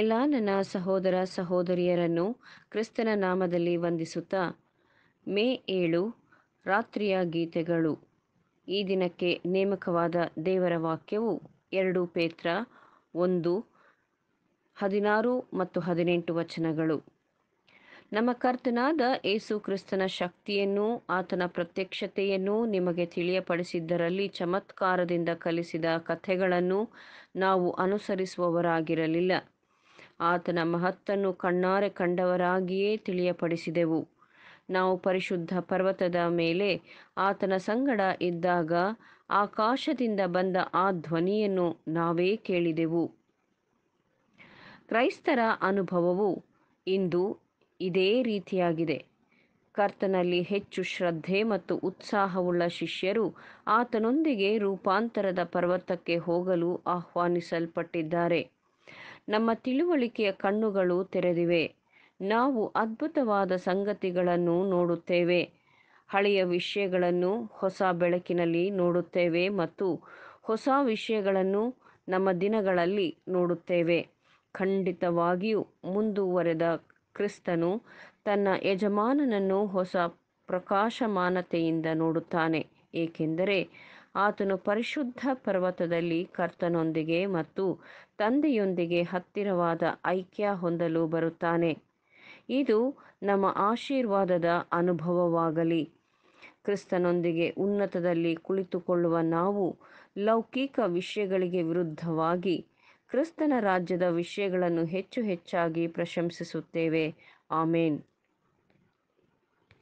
ಎಲ್ಲ ನನ್ನ ಸಹೋದರ ಸಹೋದರಿಯರನ್ನು ಕ್ರಿಸ್ತನ ನಾಮದಲ್ಲಿ ವಂದಿಸುತ್ತಾ ಮೇ ಏಳು ರಾತ್ರಿಯ ಗೀತೆಗಳು ಈ ದಿನಕ್ಕೆ ನೇಮಕವಾದ ದೇವರ ವಾಕ್ಯವು ಎರಡು ಪೇತ್ರ ಒಂದು ಹದಿನಾರು ಮತ್ತು ಹದಿನೆಂಟು ವಚನಗಳು ನಮ್ಮ ಕರ್ತನಾದ ಏಸು ಕ್ರಿಸ್ತನ ಶಕ್ತಿಯನ್ನೂ ಆತನ ಪ್ರತ್ಯಕ್ಷತೆಯನ್ನೂ ನಿಮಗೆ ತಿಳಿಯಪಡಿಸಿದ್ದರಲ್ಲಿ ಚಮತ್ಕಾರದಿಂದ ಕಲಿಸಿದ ಕಥೆಗಳನ್ನು ನಾವು ಅನುಸರಿಸುವವರಾಗಿರಲಿಲ್ಲ ಆತನ ಮಹತ್ತನ್ನು ಕಣ್ಣಾರೆ ಕಂಡವರಾಗಿಯೇ ತಿಳಿಯಪಡಿಸಿದೆವು ನಾವು ಪರಿಶುದ್ಧ ಪರ್ವತದ ಮೇಲೆ ಆತನ ಸಂಗಡ ಇದ್ದಾಗ ಆಕಾಶದಿಂದ ಬಂದ ಆ ಧ್ವನಿಯನ್ನು ನಾವೇ ಕೇಳಿದೆವು ಕ್ರೈಸ್ತರ ಅನುಭವವು ಇಂದು ಇದೇ ರೀತಿಯಾಗಿದೆ ಕರ್ತನಲ್ಲಿ ಹೆಚ್ಚು ಶ್ರದ್ಧೆ ಮತ್ತು ಉತ್ಸಾಹವುಳ್ಳ ಶಿಷ್ಯರು ಆತನೊಂದಿಗೆ ರೂಪಾಂತರದ ಪರ್ವತಕ್ಕೆ ಹೋಗಲು ಆಹ್ವಾನಿಸಲ್ಪಟ್ಟಿದ್ದಾರೆ ನಮ್ಮ ತಿಳುವಳಿಕೆಯ ಕಣ್ಣುಗಳು ತೆರೆದಿವೆ ನಾವು ಅದ್ಭುತವಾದ ಸಂಗತಿಗಳನ್ನು ನೋಡುತ್ತೇವೆ ಹಳೆಯ ವಿಷಯಗಳನ್ನು ಹೊಸ ಬೆಳಕಿನಲ್ಲಿ ನೋಡುತ್ತೇವೆ ಮತ್ತು ಹೊಸ ವಿಷಯಗಳನ್ನು ನಮ್ಮ ದಿನಗಳಲ್ಲಿ ನೋಡುತ್ತೇವೆ ಖಂಡಿತವಾಗಿಯೂ ಮುಂದುವರೆದ ಕ್ರಿಸ್ತನು ತನ್ನ ಯಜಮಾನನನ್ನು ಹೊಸ ಪ್ರಕಾಶಮಾನತೆಯಿಂದ ನೋಡುತ್ತಾನೆ ಏಕೆಂದರೆ ಆತನು ಪರಿಶುದ್ಧ ಪರ್ವತದಲ್ಲಿ ಕರ್ತನೊಂದಿಗೆ ಮತ್ತು ತಂದೆಯೊಂದಿಗೆ ಹತ್ತಿರವಾದ ಐಕ್ಯ ಹೊಂದಲು ಬರುತ್ತಾನೆ ಇದು ನಮ್ಮ ಆಶೀರ್ವಾದದ ಅನುಭವವಾಗಲಿ ಕ್ರಿಸ್ತನೊಂದಿಗೆ ಉನ್ನತದಲ್ಲಿ ಕುಳಿತುಕೊಳ್ಳುವ ನಾವು ಲೌಕಿಕ ವಿಷಯಗಳಿಗೆ ವಿರುದ್ಧವಾಗಿ ಕ್ರಿಸ್ತನ ರಾಜ್ಯದ ವಿಷಯಗಳನ್ನು ಹೆಚ್ಚು ಹೆಚ್ಚಾಗಿ ಪ್ರಶಂಸಿಸುತ್ತೇವೆ ಆಮೇನ್